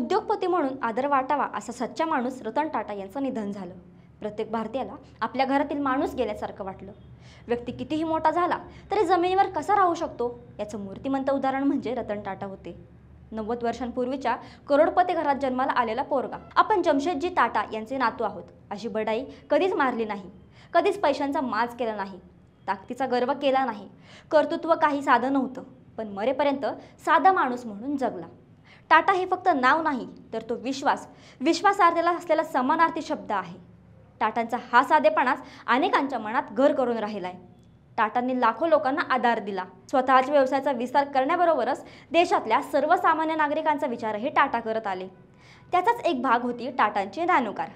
उद्योगपती म्हणून आदर वाटावा असा सच्चा माणूस रतन टाटा यांचं निधन झालं प्रत्येक भारतीयाला आपल्या घरातील माणूस गेल्यासारखं वाटलं व्यक्ती कितीही मोठा झाला तरी जमिनीवर कसा राहू शकतो याचं मूर्तिमंत उदाहरण म्हणजे रतन टाटा होते नव्वद वर्षांपूर्वीच्या करोडपती घरात जन्माला आलेला पोरगा आपण जमशेदजी टाटा यांचे नातू आहोत अशी बडाई कधीच मारली नाही कधीच पैशांचा माज केला नाही ताकदीचा गर्व केला नाही कर्तृत्व काही साधं नव्हतं पण मरेपर्यंत साधा माणूस म्हणून जगला टाटा हे फक्त नाव नाही तर तो विश्वास विश्वासार्थेला असलेला समानार्थी शब्द आहे टाटांचा हा साधेपणाच अनेकांच्या मनात घर करून राहिला आहे टाटांनी लाखो लोकांना आधार दिला स्वतःच्या व्यवसायाचा विस्तार करण्याबरोबरच देशातल्या सर्वसामान्य नागरिकांचा विचारही टाटा करत आले त्याचाच एक भाग होती टाटांची नाणूकार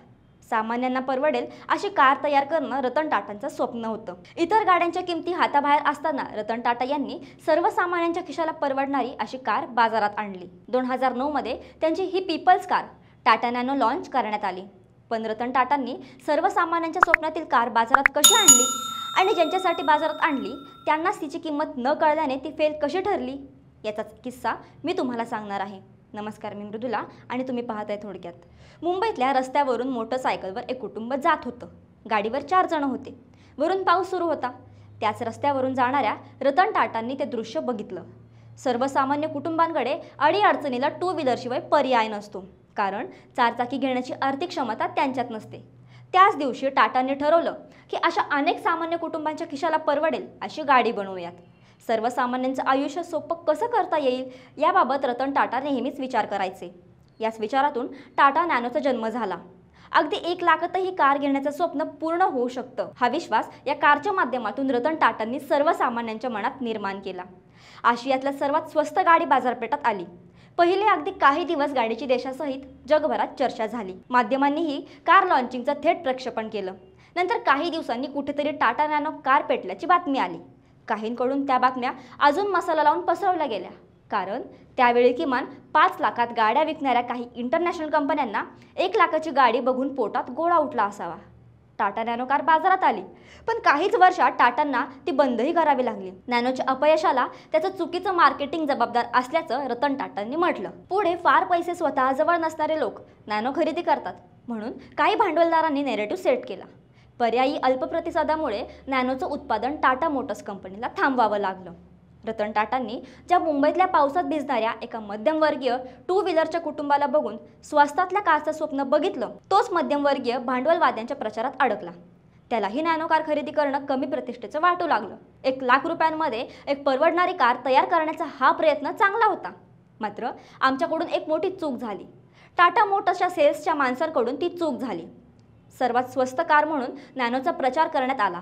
सामान्यांना परवडेल अशी कार तयार करणं रतन टाटांचं स्वप्न होतं इतर गाड्यांच्या किमती हाताबाहेर असताना रतन टाटा यांनी सर्वसामान्यांच्या खिशाला परवडणारी अशी कार बाजारात आणली दोन हजार नऊमध्ये त्यांची ही people's car Tata Nano launch करण्यात आली पण रतन टाटांनी सर्वसामान्यांच्या स्वप्नातील कार बाजारात कशी आणली आणि ज्यांच्यासाठी बाजारात आणली त्यांनाच तिची किंमत न कळल्याने ती फेल कशी ठरली याचाच किस्सा मी तुम्हाला सांगणार आहे नमस्कार मी मृदुला आणि तुम्ही पाहत आहे थोडक्यात मुंबईतल्या रस्त्यावरून मोटरसायकलवर एक कुटुंब जात होतं गाडीवर चार जण होते वरून पाऊस सुरू होता त्याच रस्त्यावरून जाणाऱ्या रतन टाटांनी ते दृश्य बघितलं सर्वसामान्य कुटुंबांकडे अडीअडचणीला टू व्हीलरशिवाय पर्याय नसतो कारण चारचाकी घेण्याची आर्थिक क्षमता त्यांच्यात नसते त्याच दिवशी टाटांनी ठरवलं की अशा अनेक सामान्य कुटुंबांच्या खिशाला परवडेल अशी गाडी बनवूयात सर्वसामान्यांचं आयुष्य सोपं कसं करता येईल याबाबत रतन टाटा नेहमीच विचार करायचे याच विचारातून टाटा नॅनोचा जन्म झाला अगदी एक लाखातही कार घेण्याचं स्वप्न पूर्ण होऊ शकतं हा विश्वास या कारच्या माध्यमातून रतन टाटांनी सर्वसामान्यांच्या मनात निर्माण केला आशियातल्या सर्वात स्वस्त गाडी बाजारपेठात आली पहिले अगदी काही दिवस गाडीची देशासहित जगभरात चर्चा झाली माध्यमांनीही कार लॉन्चिंगचं थेट प्रक्षेपण केलं नंतर काही दिवसांनी कुठेतरी टाटा नॅनो कार पेटल्याची बातमी आली काहींकडून त्या बातम्या अजून मसाला लावून पसरवल्या गेल्या कारण त्यावेळी किमान पाच लाखात गाड्या विकणाऱ्या काही इंटरनॅशनल कंपन्यांना एक लाखाची गाडी बघून पोटात गोळा उठला असावा टाटा नॅनो कार बाजारात आली पण काहीच वर्षात टाटांना ती बंदही करावी लागली नॅनोच्या अपयशाला त्याचं चुकीचं मार्केटिंग जबाबदार असल्याचं रतन टाटांनी म्हटलं पुढे फार पैसे स्वतःजवळ नसणारे लोक नॅनो खरेदी करतात म्हणून काही भांडवलदारांनी नेरेटिव्ह सेट केला पर्यायी अल्प प्रतिसादामुळे नॅनोचं उत्पादन टाटा मोटर्स कंपनीला थांबवावं लागलं रतन टाटांनी ज्या मुंबईतल्या पावसात भिजणाऱ्या एका मध्यमवर्गीय टू व्हीलरच्या कुटुंबाला बघून स्वस्तातल्या कारचं स्वप्न बघितलं तोच मध्यमवर्गीय भांडवलवाद्यांच्या प्रचारात अडकला त्यालाही नॅनो कार खरेदी करणं कमी प्रतिष्ठेचं वाटू लागलं एक लाख रुपयांमध्ये एक परवडणारी कार तयार करण्याचा हा प्रयत्न चांगला होता मात्र आमच्याकडून एक मोठी चूक झाली टाटा मोटर्सच्या सेल्सच्या माणसांकडून ती चूक झाली सर्वात स्वस्त कार म्हणून नॅनोचा प्रचार करण्यात आला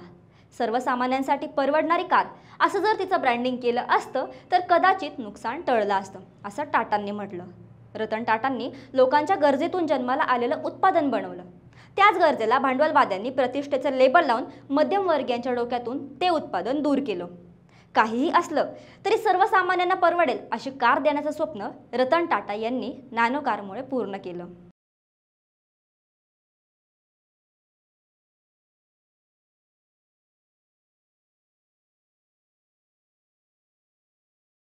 सर्वसामान्यांसाठी परवडणारी कार असं जर तिचं ब्रँडिंग केलं असतं तर कदाचित नुकसान टळलं असतं असं टाटांनी म्हटलं रतन टाटांनी लोकांच्या गरजेतून जन्माला आलेलं उत्पादन बनवलं त्याच गरजेला भांडवलवाद्यांनी प्रतिष्ठेचं लेबल लावून मध्यमवर्गीयांच्या डोक्यातून ते उत्पादन दूर केलं काहीही असलं तरी सर्वसामान्यांना परवडेल अशी कार देण्याचं स्वप्न रतन टाटा यांनी नॅनो कारमुळे पूर्ण केलं